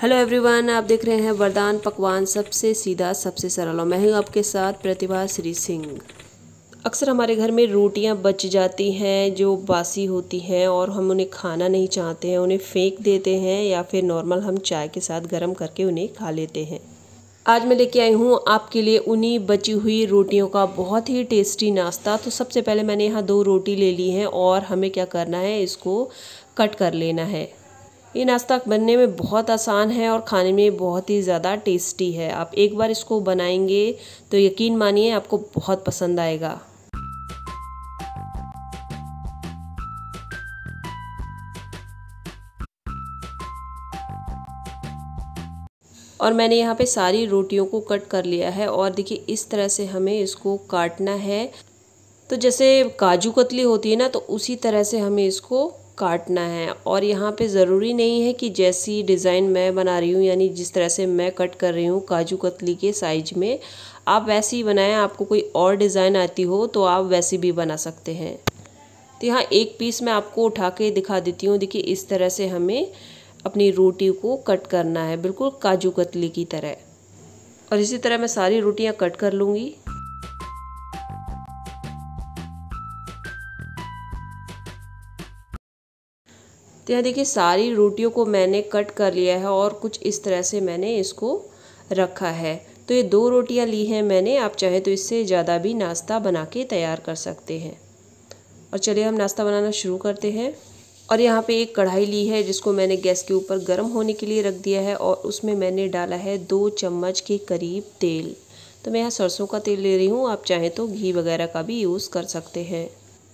hello everyone आप देख रहे हैं वरदान पकवान सबसे सीधा सबसे सरल और मैं हूँ आपके साथ प्रतिभा श्री सिंह अक्सर हमारे घर में रोटियां बच जाती हैं जो बासी होती हैं और हम उन्हें खाना नहीं चाहते हैं उन्हें फेंक देते हैं या फिर नॉर्मल हम चाय के साथ गर्म करके उन्हें खा लेते हैं आज मैं लेके आई हूँ आपके लिए उन्हीं बची हुई रोटियों का बहुत ही टेस्टी नाश्ता तो सबसे पहले मैंने यहाँ दो रोटी ले ली है और हमें क्या करना है इसको कट कर लेना है ये नाश्ता बनने में बहुत आसान है और खाने में बहुत ही ज़्यादा टेस्टी है आप एक बार इसको बनाएंगे तो यकीन मानिए आपको बहुत पसंद आएगा और मैंने यहाँ पे सारी रोटियों को कट कर लिया है और देखिए इस तरह से हमें इसको काटना है तो जैसे काजू कतली होती है ना तो उसी तरह से हमें इसको काटना है और यहाँ पे ज़रूरी नहीं है कि जैसी डिज़ाइन मैं बना रही हूँ यानी जिस तरह से मैं कट कर रही हूँ काजू कतली के साइज में आप वैसी ही बनाएं आपको कोई और डिज़ाइन आती हो तो आप वैसी भी बना सकते हैं तो यहाँ एक पीस मैं आपको उठा के दिखा देती हूँ देखिए इस तरह से हमें अपनी रोटी को कट करना है बिल्कुल काजू कतली की तरह और इसी तरह मैं सारी रोटियाँ कट कर लूँगी तो यह देखिए सारी रोटियों को मैंने कट कर लिया है और कुछ इस तरह से मैंने इसको रखा है तो ये दो रोटियां ली हैं मैंने आप चाहे तो इससे ज़्यादा भी नाश्ता बना के तैयार कर सकते हैं और चलिए हम नाश्ता बनाना शुरू करते हैं और यहाँ पे एक कढ़ाई ली है जिसको मैंने गैस के ऊपर गर्म होने के लिए रख दिया है और उसमें मैंने डाला है दो चम्मच के करीब तेल तो मैं यहाँ सरसों का तेल ले रही हूँ आप चाहें तो घी वगैरह का भी यूज़ कर सकते हैं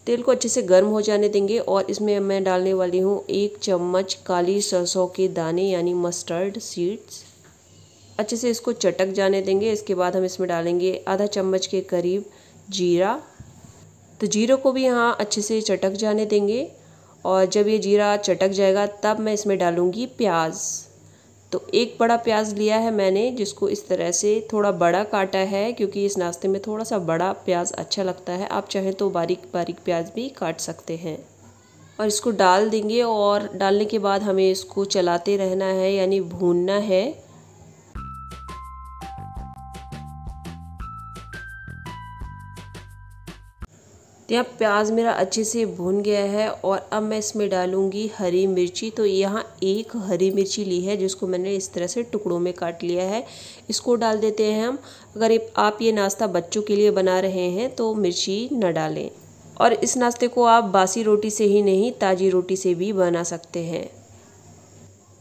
तेल को अच्छे से गर्म हो जाने देंगे और इसमें मैं डालने वाली हूँ एक चम्मच काली सरसों के दाने यानी मस्टर्ड सीड्स अच्छे से इसको चटक जाने देंगे इसके बाद हम इसमें डालेंगे आधा चम्मच के करीब जीरा तो जीरे को भी यहाँ अच्छे से चटक जाने देंगे और जब ये जीरा चटक जाएगा तब मैं इसमें डालूँगी प्याज़ तो एक बड़ा प्याज लिया है मैंने जिसको इस तरह से थोड़ा बड़ा काटा है क्योंकि इस नाश्ते में थोड़ा सा बड़ा प्याज अच्छा लगता है आप चाहें तो बारीक बारीक प्याज भी काट सकते हैं और इसको डाल देंगे और डालने के बाद हमें इसको चलाते रहना है यानी भूनना है यहाँ प्याज मेरा अच्छे से भुन गया है और अब मैं इसमें डालूँगी हरी मिर्ची तो यहाँ एक हरी मिर्ची ली है जिसको मैंने इस तरह से टुकड़ों में काट लिया है इसको डाल देते हैं हम अगर आप ये नाश्ता बच्चों के लिए बना रहे हैं तो मिर्ची न डालें और इस नाश्ते को आप बासी रोटी से ही नहीं ताज़ी रोटी से भी बना सकते हैं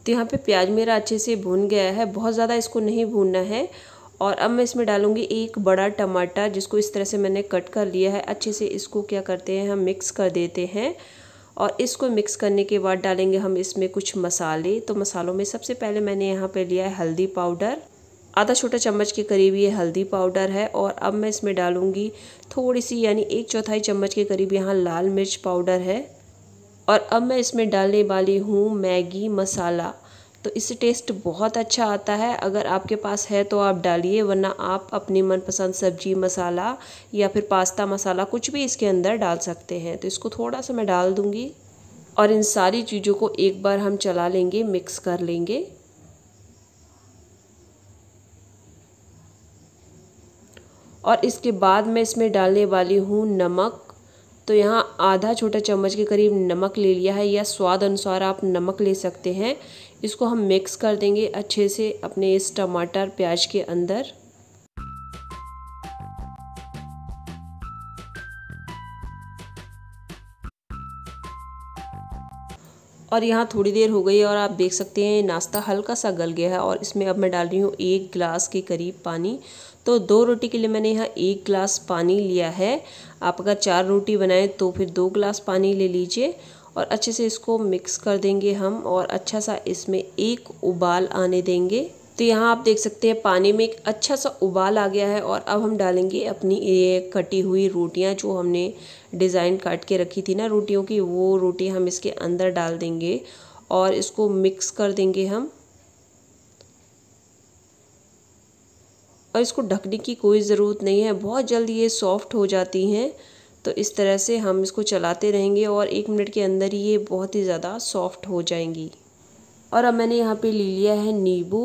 तो यहाँ पे प्याज मेरा अच्छे से भून गया है बहुत ज़्यादा इसको नहीं भूनना है और अब मैं इसमें डालूँगी एक बड़ा टमाटर जिसको इस तरह से मैंने कट कर लिया है अच्छे से इसको क्या करते हैं हम मिक्स कर देते हैं और इसको मिक्स करने के बाद डालेंगे हम इसमें कुछ मसाले तो मसालों में सबसे पहले मैंने यहाँ पर लिया है हल्दी पाउडर आधा छोटा चम्मच के करीब ये हल्दी पाउडर है और अब मैं इसमें डालूँगी थोड़ी सी यानी एक चौथाई चम्मच के करीब यहाँ लाल मिर्च पाउडर है और अब मैं इसमें डालने वाली हूँ मैगी मसाला तो इससे टेस्ट बहुत अच्छा आता है अगर आपके पास है तो आप डालिए वरना आप अपनी मनपसंद सब्जी मसाला या फिर पास्ता मसाला कुछ भी इसके अंदर डाल सकते हैं तो इसको थोड़ा सा मैं डाल दूँगी और इन सारी चीज़ों को एक बार हम चला लेंगे मिक्स कर लेंगे और इसके बाद मैं इसमें डालने वाली हूँ नमक तो यहाँ आधा छोटा चम्मच के करीब नमक ले लिया है या स्वाद अनुसार आप नमक ले सकते हैं इसको हम मिक्स कर देंगे अच्छे से अपने इस टमाटर प्याज के अंदर और यहाँ थोड़ी देर हो गई है और आप देख सकते हैं नाश्ता हल्का सा गल गया है और इसमें अब मैं डाल रही हूँ एक गिलास के करीब पानी तो दो रोटी के लिए मैंने यहाँ एक गिलास पानी लिया है आप अगर चार रोटी बनाएं तो फिर दो गिलास पानी ले लीजिए और अच्छे से इसको मिक्स कर देंगे हम और अच्छा सा इसमें एक उबाल आने देंगे तो यहाँ आप देख सकते हैं पानी में एक अच्छा सा उबाल आ गया है और अब हम डालेंगे अपनी ये कटी हुई रोटियाँ जो हमने डिज़ाइन काट के रखी थी ना रोटियों की वो रोटी हम इसके अंदर डाल देंगे और इसको मिक्स कर देंगे हम और इसको ढकने की कोई ज़रूरत नहीं है बहुत जल्दी ये सॉफ्ट हो जाती हैं तो इस तरह से हम इसको चलाते रहेंगे और एक मिनट के अंदर ही ये बहुत ही ज़्यादा सॉफ्ट हो जाएंगी और अब मैंने यहाँ पे ले लिया है नींबू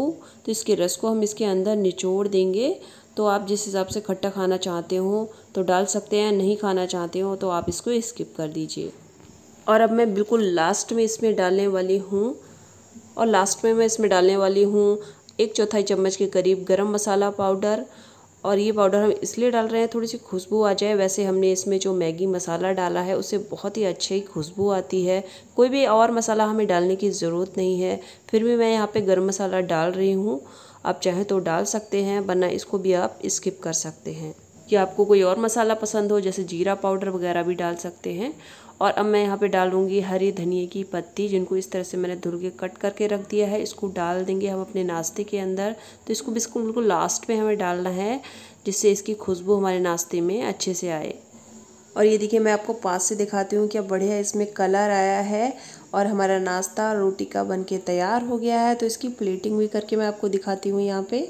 तो इसके रस को हम इसके अंदर निचोड़ देंगे तो आप जिस हिसाब से खट्टा खाना चाहते हो तो डाल सकते हैं नहीं खाना चाहते हो तो आप इसको स्किप कर दीजिए और अब मैं बिल्कुल लास्ट में इसमें डालने वाली हूँ और लास्ट में मैं इसमें डालने वाली हूँ एक चौथाई चम्मच के करीब गरम मसाला पाउडर और ये पाउडर हम इसलिए डाल रहे हैं थोड़ी सी खुशबू आ जाए वैसे हमने इसमें जो मैगी मसाला डाला है उससे बहुत ही अच्छी खुशबू आती है कोई भी और मसाला हमें डालने की ज़रूरत नहीं है फिर भी मैं यहाँ पे गर्म मसाला डाल रही हूँ आप चाहे तो डाल सकते हैं वरना इसको भी आप स्किप कर सकते हैं कि आपको कोई और मसाला पसंद हो जैसे जीरा पाउडर वगैरह भी डाल सकते हैं और अब मैं यहाँ पे डालूँगी हरी धनिए की पत्ती जिनको इस तरह से मैंने धुल के कट करके रख दिया है इसको डाल देंगे हम अपने नाश्ते के अंदर तो इसको बिस्कुट बिल्कुल लास्ट में हमें डालना है जिससे इसकी खुशबू हमारे नाश्ते में अच्छे से आए और ये देखिए मैं आपको पास से दिखाती हूँ क्या बढ़िया इसमें कलर आया है और हमारा नाश्ता रोटी का बन के तैयार हो गया है तो इसकी प्लेटिंग भी करके मैं आपको दिखाती हूँ यहाँ पे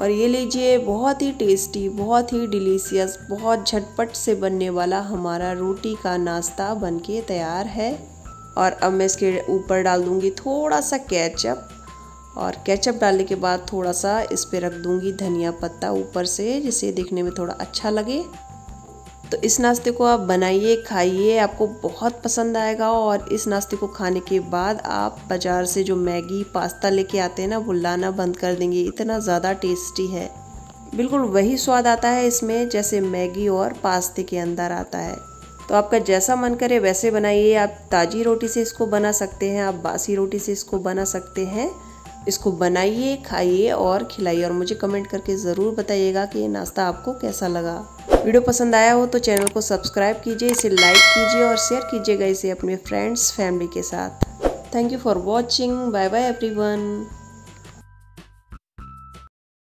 और ये लीजिए बहुत ही टेस्टी बहुत ही डिलीशियस बहुत झटपट से बनने वाला हमारा रोटी का नाश्ता बनके तैयार है और अब मैं इसके ऊपर डाल दूँगी थोड़ा सा केचप और केचप डालने के बाद थोड़ा सा इस पर रख दूँगी धनिया पत्ता ऊपर से जिसे देखने में थोड़ा अच्छा लगे तो इस नाश्ते को आप बनाइए खाइए आपको बहुत पसंद आएगा और इस नाश्ते को खाने के बाद आप बाज़ार से जो मैगी पास्ता लेके आते हैं ना वो लाना बंद कर देंगे इतना ज़्यादा टेस्टी है बिल्कुल वही स्वाद आता है इसमें जैसे मैगी और पास्ते के अंदर आता है तो आपका जैसा मन करे वैसे बनाइए आप ताज़ी रोटी से इसको बना सकते हैं आप बासी रोटी से इसको बना सकते हैं इसको बनाइए खाइए और खिलाइए और मुझे कमेंट करके ज़रूर बताइएगा कि ये नाश्ता आपको कैसा लगा वीडियो पसंद आया हो तो चैनल को सब्सक्राइब कीजिए इसे लाइक कीजिए और शेयर कीजिएगा इसे अपने फ्रेंड्स फैमिली के साथ thank you for watching bye bye every